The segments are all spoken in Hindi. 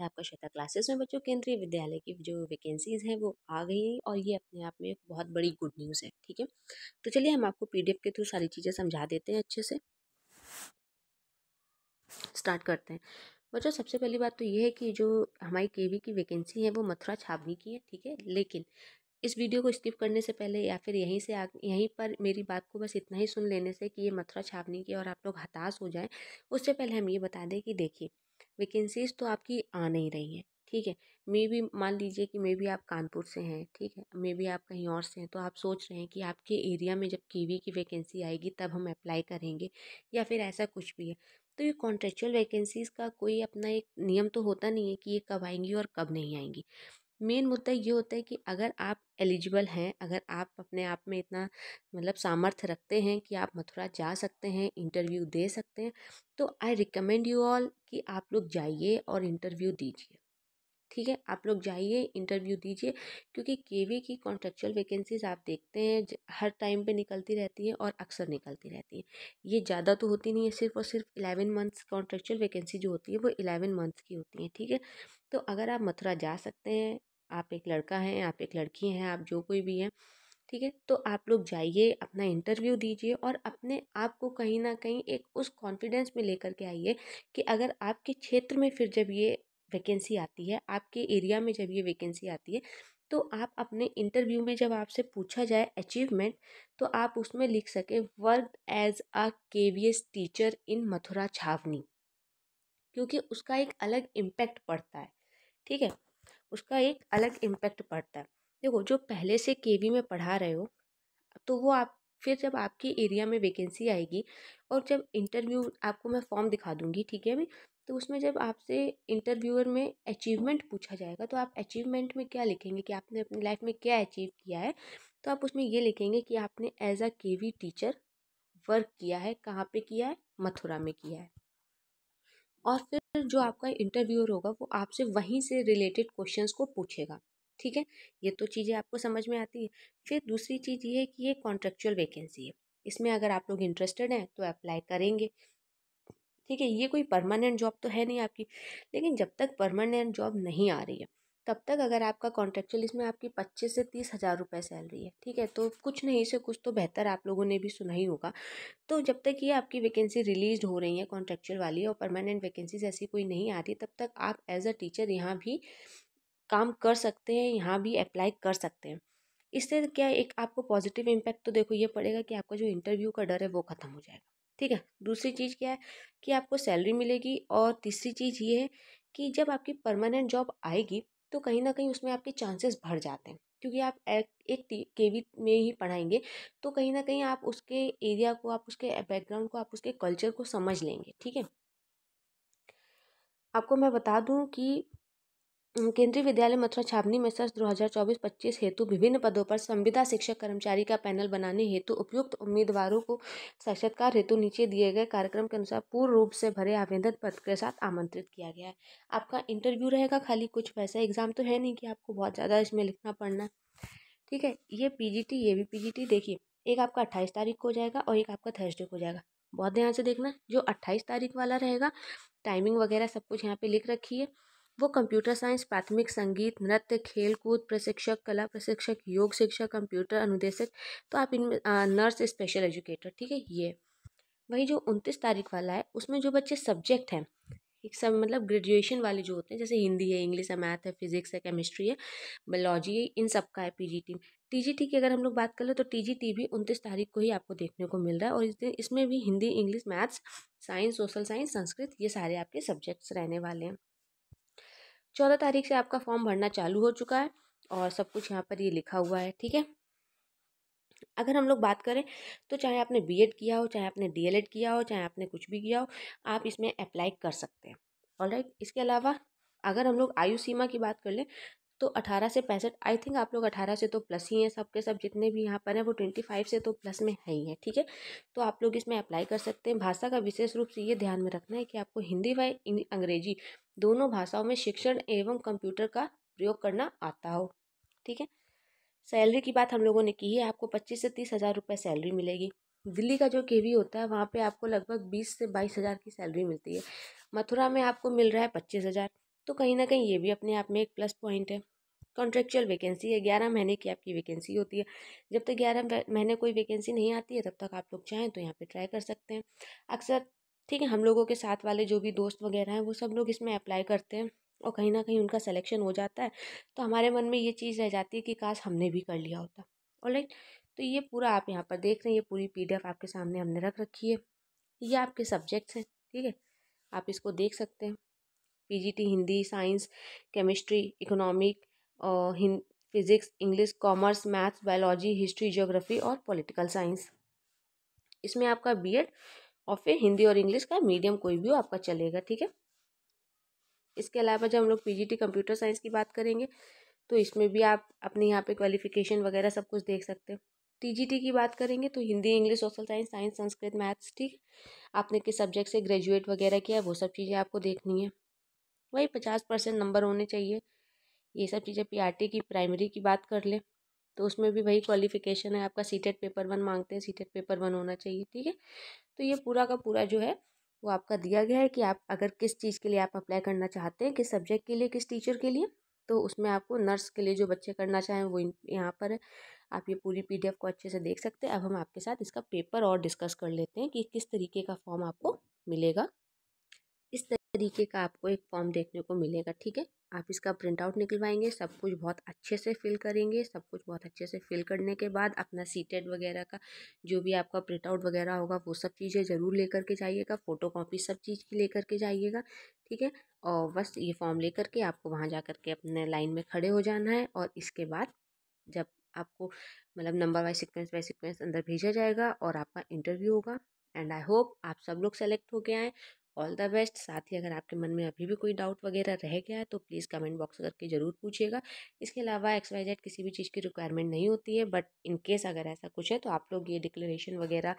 है आपका श्वेता क्लासेस में बच्चों केंद्रीय विद्यालय की जो वैकेंसीज हैं वो आ गई हैं और ये अपने आप में एक बहुत बड़ी गुड न्यूज़ है ठीक है तो चलिए हम आपको पी के थ्रू सारी चीज़ें समझा देते हैं अच्छे से स्टार्ट करते हैं बच्चों सबसे पहली बात तो ये है कि जो हमारी के की वैकेंसी है वो मथुरा छावनी की है ठीक है लेकिन इस वीडियो को स्किप करने से पहले या फिर यहीं से यहीं पर मेरी बात को बस इतना ही सुन लेने से कि ये मथुरा छावनी की और आप लोग हताश हो जाएं उससे पहले हम ये बता दें कि देखिए वैकेंसीज़ तो आपकी आ नहीं रही हैं ठीक है मे भी मान लीजिए कि मे भी आप कानपुर से हैं ठीक है मे भी आप कहीं और से हैं तो आप सोच रहे हैं कि आपके एरिया में जब कीवी की वैकेंसी आएगी तब हम अप्लाई करेंगे या फिर ऐसा कुछ भी है तो ये कॉन्ट्रेक्चुअल वैकेंसीज़ का कोई अपना एक नियम तो होता नहीं है कि ये कब आएंगी और कब नहीं आएंगी मेन मुद्दा ये होता है कि अगर आप एलिजिबल हैं अगर आप अपने आप में इतना मतलब सामर्थ्य रखते हैं कि आप मथुरा जा सकते हैं इंटरव्यू दे सकते हैं तो आई रिकमेंड यू ऑल कि आप लोग जाइए और इंटरव्यू दीजिए ठीक है आप लोग जाइए इंटरव्यू दीजिए क्योंकि केवी की कॉन्ट्रेक्चुअल वैकेंसीज आप देखते हैं हर टाइम पे निकलती रहती है और अक्सर निकलती रहती है ये ज़्यादा तो होती नहीं है सिर्फ और सिर्फ इलेवन मंथ्स कॉन्ट्रेक्चुअल वैकेंसी जो होती है वो इलेवन मंथ्स की होती है ठीक है तो अगर आप मथुरा जा सकते हैं आप एक लड़का हैं आप एक लड़की हैं आप जो कोई भी हैं ठीक है तो आप लोग जाइए अपना इंटरव्यू दीजिए और अपने आप को कहीं ना कहीं एक उस कॉन्फिडेंस में लेकर के आइए कि अगर आपके क्षेत्र में फिर जब ये वैकेंसी आती है आपके एरिया में जब ये वैकेंसी आती है तो आप अपने इंटरव्यू में जब आपसे पूछा जाए अचीवमेंट तो आप उसमें लिख सके work as a K V S teacher in Mathura Chhavni क्योंकि उसका एक अलग इम्पैक्ट पड़ता है ठीक है उसका एक अलग इम्पैक्ट पड़ता है देखो जो पहले से के में पढ़ा रहे हो तो वो आप फिर जब आपके एरिया में वैकेंसी आएगी और जब इंटरव्यू आपको मैं फॉर्म दिखा दूंगी ठीक है अभी तो उसमें जब आपसे इंटरव्यूअर में अचीवमेंट पूछा जाएगा तो आप अचीवमेंट में क्या लिखेंगे कि आपने अपनी लाइफ में क्या अचीव किया है तो आप उसमें ये लिखेंगे कि आपने as a K we teacher work किया है कहाँ पे किया है मथुरा में किया है और फिर जो आपका इंटरव्यूअर होगा वो आपसे वहीं से रिलेटेड क्वेश्चंस को पूछेगा ठीक है ये तो चीज़ें आपको समझ में आती है फिर दूसरी चीज़ ये है कि ये कॉन्ट्रेक्चुअल वैकेंसी है इसमें अगर आप लोग इंटरेस्टेड हैं तो अप्लाई करेंगे ठीक है ये कोई परमानेंट जॉब तो है नहीं आपकी लेकिन जब तक परमानेंट जॉब नहीं आ रही है तब तक अगर आपका कॉन्ट्रेक्चुअल इसमें आपकी पच्चीस से तीस हज़ार रुपये सैलरी है ठीक है तो कुछ नहीं से कुछ तो बेहतर आप लोगों ने भी सुना ही होगा तो जब तक ये आपकी वैकेंसी रिलीज हो रही है कॉन्ट्रेक्चुअल वाली और परमानेंट वैकेंसीज ऐसी कोई नहीं आती तब तक आप एज अ टीचर यहाँ भी काम कर सकते हैं यहाँ भी अप्लाई कर सकते हैं इससे क्या एक आपको पॉजिटिव इम्पैक्ट तो देखो ये पड़ेगा कि आपका जो इंटरव्यू का डर है वो ख़त्म हो जाएगा ठीक है दूसरी चीज़ क्या है कि आपको सैलरी मिलेगी और तीसरी चीज़ ये है कि जब आपकी परमानेंट जॉब आएगी तो कहीं ना कहीं उसमें आपके चांसेस बढ़ जाते हैं क्योंकि आप एक, एक केवी में ही पढ़ाएंगे तो कहीं ना कहीं आप उसके एरिया को आप उसके बैकग्राउंड को आप उसके कल्चर को समझ लेंगे ठीक है आपको मैं बता दूं कि केंद्रीय विद्यालय मथुरा छावनी में सर्ष दो हजार चौबीस पच्चीस हेतु विभिन्न पदों पर संविदा शिक्षक कर्मचारी का पैनल बनाने हेतु उपयुक्त उम्मीदवारों को साक्षात्कार हेतु नीचे दिए गए कार्यक्रम के अनुसार पूर्ण रूप से भरे आवेदन पत्र के साथ आमंत्रित किया गया है आपका इंटरव्यू रहेगा खाली कुछ वैसा एग्जाम तो है नहीं कि आपको बहुत ज़्यादा इसमें लिखना पड़ना ठीक है ये टी ये भी टी देखिए एक आपका अट्ठाईस तारीख को हो जाएगा और एक आपका थर्सडे को हो जाएगा बहुत ध्यान से देखना जो अट्ठाईस तारीख वाला रहेगा टाइमिंग वगैरह सब कुछ यहाँ पे लिख रखी है वो कंप्यूटर साइंस प्राथमिक संगीत नृत्य खेलकूद प्रशिक्षक कला प्रशिक्षक योग शिक्षक कंप्यूटर अनुदेशक तो आप इन नर्स स्पेशल एजुकेटर ठीक है ये वही जो उनतीस तारीख वाला है उसमें जो बच्चे सब्जेक्ट हैं एक सब मतलब ग्रेजुएशन वाले जो होते हैं जैसे हिंदी है इंग्लिश है मैथ है फिजिक्स है केमिस्ट्री है बायोलॉजी है इन सब का है जी टीजीटी की अगर हम लोग बात कर लें तो टीजीटी भी उनतीस तारीख को ही आपको देखने को मिल रहा है और इस दिन इसमें भी Hindi English maths science social science Sanskrit ये सारे आपके सब्जेक्ट्स रहने वाले हैं चौदह तारीख से आपका फॉर्म भरना चालू हो चुका है और सब कुछ यहाँ पर ये लिखा हुआ है ठीक है अगर हम लोग बात करें तो चाहे आपने बीएड किया हो चाहे आपने डीएलएड किया हो चाहे आपने कुछ भी किया हो आप इसमें अप्लाई कर सकते हैं ऑल right? इसके अलावा अगर हम लोग आयु सीमा की बात कर लें तो अठारह से पैंसठ आई थिंक आप लोग अठारह से तो प्लस ही हैं सबके सब जितने भी यहाँ पर हैं वो ट्वेंटी फाइव से तो प्लस में है ही है ठीक है तो आप लोग इसमें अप्लाई कर सकते हैं भाषा का विशेष रूप से ये ध्यान में रखना है कि आपको हिंदी व अंग्रेजी दोनों भाषाओं में शिक्षण एवं कंप्यूटर का प्रयोग करना आता हो ठीक है सैलरी की बात हम लोगों ने की है आपको पच्चीस से तीस हज़ार रुपये सैलरी मिलेगी दिल्ली का जो वी होता है वहाँ पे आपको लगभग बीस से बाईस हज़ार की सैलरी मिलती है मथुरा में आपको मिल रहा है पच्चीस हज़ार तो कहीं ना कहीं ये भी अपने आप में एक प्लस पॉइंट है कॉन्ट्रेक्चुअल वैकेंसी है ग्यारह महीने की आपकी वैकेंसी होती है जब तक ग्यारह महीने कोई वैकेंसी नहीं आती है तब तक आप लोग चाहें तो यहाँ पर ट्राई कर सकते हैं अक्सर ठीक है हम लोगों के साथ वाले जो भी दोस्त वगैरह हैं वो सब लोग इसमें अप्लाई करते हैं और कहीं ना कहीं उनका सलेक्शन हो जाता है तो हमारे मन में ये चीज़ रह जाती है कि काश हमने भी कर लिया होता और लाइक तो ये पूरा आप यहाँ पर देख रहे हैं ये पूरी पी आपके सामने हमने रख रखी है ये आपके सब्जेक्ट्स हैं ठीक है आप इसको देख सकते हैं PGT Hindi science chemistry economic हिंद physics English commerce maths biology history geography और पॉलिटिकल साइंस इसमें आपका बीएड और फिर हिंदी और इंग्लिश का मीडियम कोई भी हो आपका चलेगा ठीक है इसके अलावा जब हम लोग पी कंप्यूटर साइंस की बात करेंगे तो इसमें भी आप अपने यहाँ पे क्वालिफिकेशन वगैरह सब कुछ देख सकते हो टी की बात करेंगे तो Hindi English social science science Sanskrit maths ठीक आपने किस सब्जेक्ट से ग्रेजुएट वगैरह किया वो सब चीज़ें आपको देखनी है वही पचास परसेंट नंबर होने चाहिए ये सब चीज़ें पी की प्राइमरी की बात कर लें तो उसमें भी वही क्वालिफ़िकेशन है आपका सीटेट पेपर वन मांगते हैं सीटेट पेपर वन होना चाहिए ठीक है तो ये पूरा का पूरा जो है वो आपका दिया गया है कि आप अगर किस चीज़ के लिए आप अप्लाई करना चाहते हैं किस सब्जेक्ट के लिए किस टीचर के लिए तो उसमें आपको नर्स के लिए जो बच्चे करना चाहें वो यहाँ पर है आप ये पूरी पी को अच्छे से देख सकते हैं अब हम आपके साथ इसका पेपर और डिस्कस कर लेते हैं कि किस तरीके का फॉर्म आपको मिलेगा इस तरीके का आपको एक फॉर्म देखने को मिलेगा ठीक है आप इसका प्रिंट आउट निकलवाएंगे सब कुछ बहुत अच्छे से फिल करेंगे सब कुछ बहुत अच्छे से फिल करने के बाद अपना सीटेड वगैरह का जो भी आपका प्रिंट आउट वगैरह होगा वो सब चीज़ें ज़रूर लेकर के जाइएगा फ़ोटो कॉपी सब चीज़ की लेकर के जाइएगा ठीक है और बस ये फॉर्म लेकर के आपको वहाँ जा कर के अपने लाइन में खड़े हो जाना है और इसके बाद जब आपको मतलब number wise sequence by sequence अंदर भेजा जाएगा और आपका इंटरव्यू होगा एंड आई होप आप सब लोग सेलेक्ट हो गए हैं ऑल द बेस्ट साथ ही अगर आपके मन में अभी भी कोई डाउट वगैरह रह गया है तो प्लीज़ कमेंट बॉक्स करके ज़रूर पूछिएगा इसके अलावा एक्स वाई जेड किसी भी चीज़ की रिक्वायरमेंट नहीं होती है बट इन केस अगर ऐसा कुछ है तो आप लोग ये डिक्लेरेशन वगैरह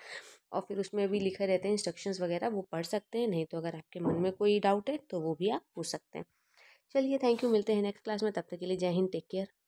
और फिर उसमें भी लिखे रहते हैं इंस्ट्रक्शंस वगैरह वो पढ़ सकते हैं नहीं तो अगर आपके मन में कोई डाउट है तो वो भी आप पूछ सकते हैं चलिए थैंक यू मिलते हैं नेक्स्ट क्लास में तब तक के लिए जय हिंद टेक केयर